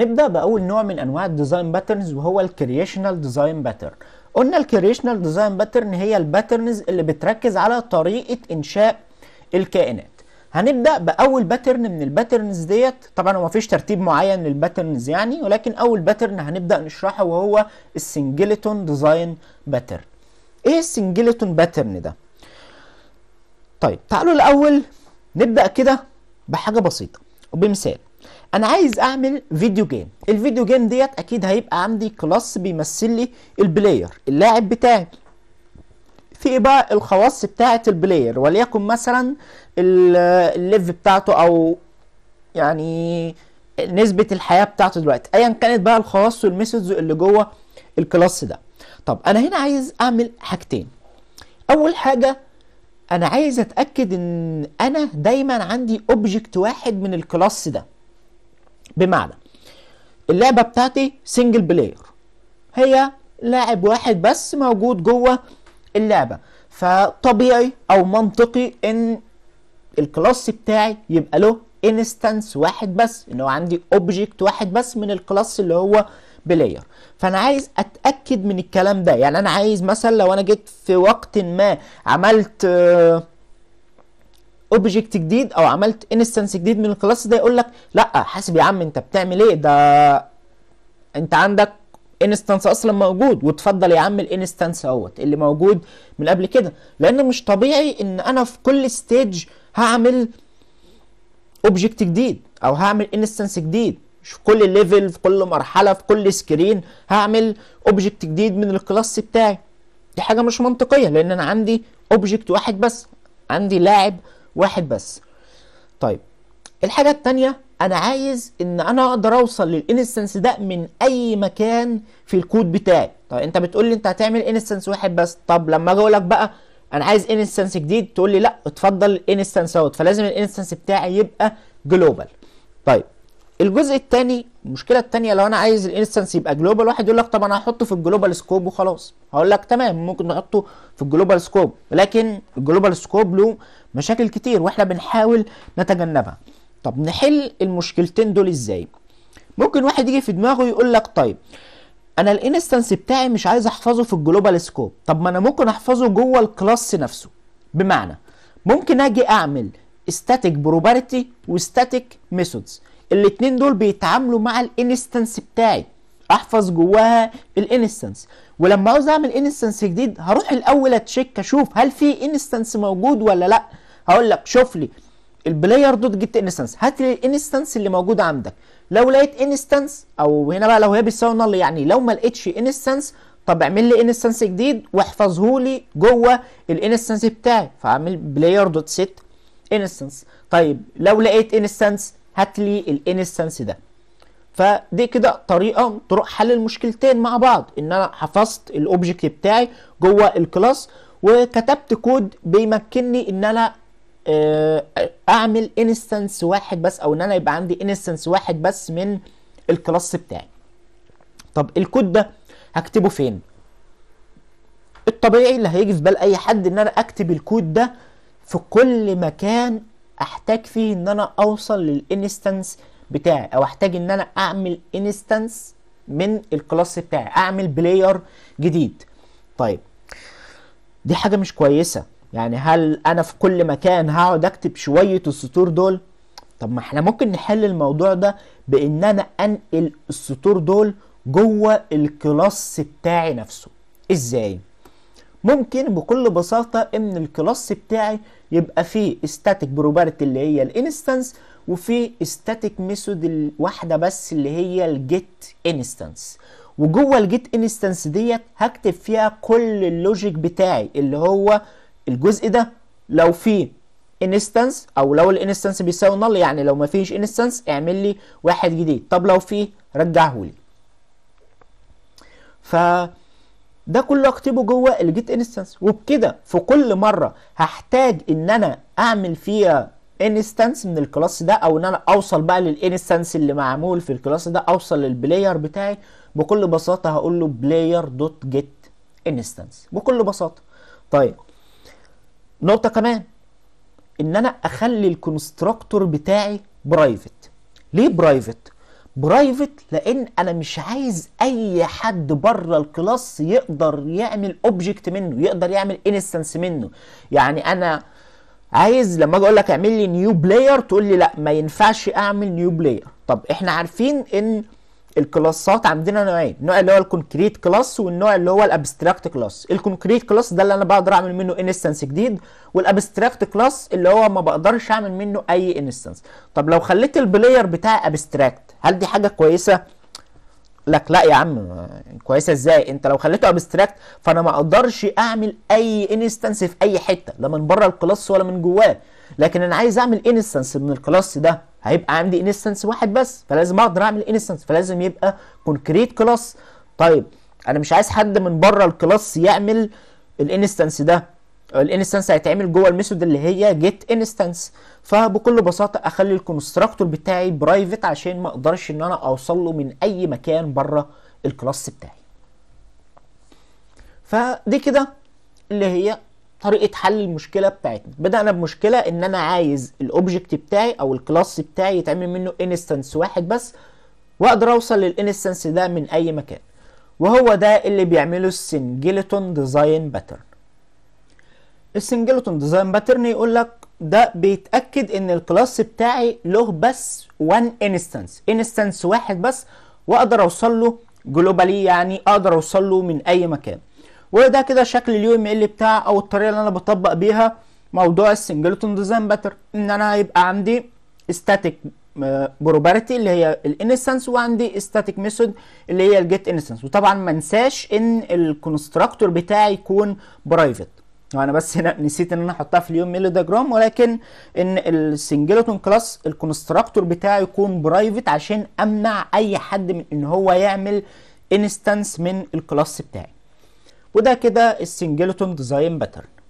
نبدا باول نوع من انواع الديزاين باترنز وهو الكرييشنال ديزاين باترن قلنا الكرييشنال ديزاين باترن هي الباترنز اللي بتركز على طريقه انشاء الكائنات هنبدا باول باترن من الباترنز ديت طبعا هو مفيش ترتيب معين للباترنز يعني ولكن اول باترن هنبدا نشرحه وهو السنجلتون ديزاين باترن ايه السنجلتون باترن ده طيب تعالوا الاول نبدا كده بحاجه بسيطه وبمثال انا عايز اعمل فيديو جيم الفيديو جيم ديت اكيد هيبقى عندي كلاس بيمثل لي البلاير اللاعب بتاعي في إيه بقى الخواص بتاعه البلاير وليكن مثلا الليف بتاعته او يعني نسبه الحياه بتاعته دلوقتي ايا كانت بقى الخواص والميثودز اللي جوه الكلاس ده طب انا هنا عايز اعمل حاجتين اول حاجه انا عايز اتاكد ان انا دايما عندي اوبجكت واحد من الكلاس ده بمعنى اللعبه بتاعتي سنجل بلاير هي لاعب واحد بس موجود جوه اللعبه فطبيعي او منطقي ان الكلاس بتاعي يبقى له انستنس واحد بس ان هو عندي اوبجكت واحد بس من الكلاس اللي هو بلاير فانا عايز اتاكد من الكلام ده يعني انا عايز مثلا لو انا جيت في وقت ما عملت آه اوبجكت جديد او عملت انستنس جديد من الكلاس ده يقول لك لا حاسب يا عم انت بتعمل ايه ده انت عندك انستنس اصلا موجود وتفضل يا عم الانستنس اهوت اللي موجود من قبل كده لان مش طبيعي ان انا في كل ستيج هعمل اوبجكت جديد او هعمل انستنس جديد في كل ليفل في كل مرحله في كل سكرين هعمل اوبجكت جديد من الكلاس بتاعي دي حاجه مش منطقيه لان انا عندي اوبجكت واحد بس عندي لاعب واحد بس طيب الحاجة التانية انا عايز ان انا اقدر اوصل للانستنس ده من اي مكان في الكود بتاعي طب انت بتقول لي انت هتعمل انستنس واحد بس طب لما اجي اقول لك بقى انا عايز انستنس جديد تقول لي لا اتفضل انستنس اوت فلازم الانستنس بتاعي يبقى جلوبال طيب الجزء الثاني المشكله الثانيه لو انا عايز الانستنس يبقى جلوبال واحد يقول لك طب انا هحطه في الجلوبال سكوب وخلاص هقول لك تمام ممكن نحطه في الجلوبال سكوب لكن الجلوبال سكوب له مشاكل كتير واحنا بنحاول نتجنبها طب نحل المشكلتين دول ازاي ممكن واحد يجي في دماغه يقول لك طيب انا الانستنس بتاعي مش عايز احفظه في الجلوبال سكوب طب ما انا ممكن احفظه جوه الكلاس نفسه بمعنى ممكن اجي اعمل static probability وstatic methods الاتنين دول بيتعاملوا مع الانستنس بتاعي احفظ جواها الانستنس ولما عاوز اعمل انستنس جديد هروح الاول اتشيك اشوف هل في انستنس موجود ولا لا هقول لك شوف لي البلاير دوت جبت انستنس هات لي الانستنس اللي موجود عندك لو لقيت انستنس او هنا بقى لو هي نل يعني لو ما لقيتش انستنس طب اعمل لي انستنس جديد واحفظه لي جوه الانستنس بتاعي فاعمل بلاير دوت سيت انستنس طيب لو لقيت انستنس هات لي الانستنس ده فدي كده طريقه تروح طرق حل المشكلتين مع بعض ان انا حفظت الاوبجكت بتاعي جوه الكلاس وكتبت كود بيمكنني ان انا آه، اعمل انستنس واحد بس او ان انا يبقى عندي انستنس واحد بس من الكلاس بتاعي طب الكود ده هكتبه فين الطبيعي اللي هيجي في بال اي حد ان انا اكتب الكود ده في كل مكان احتاج فيه ان انا اوصل للانستنس بتاعي او احتاج ان انا اعمل انستنس من الكلاس بتاعي اعمل بلاير جديد طيب دي حاجه مش كويسه يعني هل انا في كل مكان هقعد اكتب شويه السطور دول طب ما احنا ممكن نحل الموضوع ده بان انا انقل السطور دول جوه الكلاس بتاعي نفسه ازاي ممكن بكل بساطة ان الكلاس بتاعي يبقى فيه static property اللي هي الانستنس وفيه static method الواحدة بس اللي هي الجيت انستنس وجوه الجيت انستنس ديت هكتب فيها كل اللوجيك بتاعي اللي هو الجزء ده لو فيه انستنس او لو الانستنس بيساوي نل يعني لو ما فيش انستنس اعمل لي واحد جديد طب لو فيه رجعه لي ف ده كله اكتبه جوه الجيت انستنس وبكده في كل مره هحتاج ان انا اعمل فيها انستنس من الكلاس ده او ان انا اوصل بقى للانستنس اللي معمول في الكلاس ده اوصل للبلاير بتاعي بكل بساطه هقول له بلاير دوت جيت انستنس بكل بساطه طيب نقطه كمان ان انا اخلي الكونستراكتور بتاعي برايفت ليه برايفت برايفت لان انا مش عايز اي حد بره الكلاس يقدر يعمل اوبجكت منه يقدر يعمل انستنس منه يعني انا عايز لما اجي اقول لك اعمل لي نيو بلاير تقول لي لا ما ينفعش اعمل نيو بلاير طب احنا عارفين ان الكلاسات عندنا نوعين النوع اللي هو الكونكريت كلاس والنوع اللي هو الابستراكت كلاس الكونكريت كلاس ده اللي انا بقدر اعمل منه انستنس جديد والابستراكت كلاس اللي هو ما بقدرش اعمل منه اي انستنس طب لو خليت البلاير بتاعي ابستراكت هل دي حاجه كويسه لك لا يا عم كويسه ازاي انت لو خليته ابستراكت فانا ما اقدرش اعمل اي انستنس في اي حته لا من بره الكلاس ولا من جواه لكن انا عايز اعمل انستنس من الكلاس ده هيبقى عندي انستنس واحد بس فلازم اقدر اعمل انستنس فلازم يبقى كونكريت كلاس طيب انا مش عايز حد من بره الكلاس يعمل الانستنس ده الانستنس هيتعمل جوه الميثود اللي هي جيت انستنس فبكل بساطه اخلي الكونستراكتور بتاعي برايفت عشان ما اقدرش ان انا اوصل له من اي مكان بره الكلاس بتاعي فدي كده اللي هي طريقه حل المشكله بتاعتنا بدانا بمشكله ان انا عايز الاوبجكت بتاعي او الكلاس بتاعي يتعمل منه انستنس واحد بس واقدر اوصل للانستنس ده من اي مكان وهو ده اللي بيعمله السنجلتون ديزاين باترن السنجلتون ديزاين باترن يقول لك ده بيتاكد ان الكلاس بتاعي له بس وان انستنس انستنس واحد بس واقدر اوصل له جلوبالي يعني اقدر اوصل له من اي مكان وده كده شكل اليو ام ال بتاع او الطريقه اللي انا بطبق بيها موضوع السنجلتون ديزاين باتر ان انا هيبقى عندي ستاتيك آه، بروبرتي اللي هي الانستنس وعندي ستاتيك ميثود اللي هي الجيت انستنس وطبعا ما انساش ان الكونستراكتور بتاعي يكون برايفت وانا بس هنا نسيت ان انا احطها في اليوم ميل ديجرام ولكن ان السنجلتون كلاس الكونستراكتور بتاعي يكون برايفت عشان امنع اي حد من ان هو يعمل انستنس من الكلاس بتاعي وده كده السنجلتون ديزاين باترن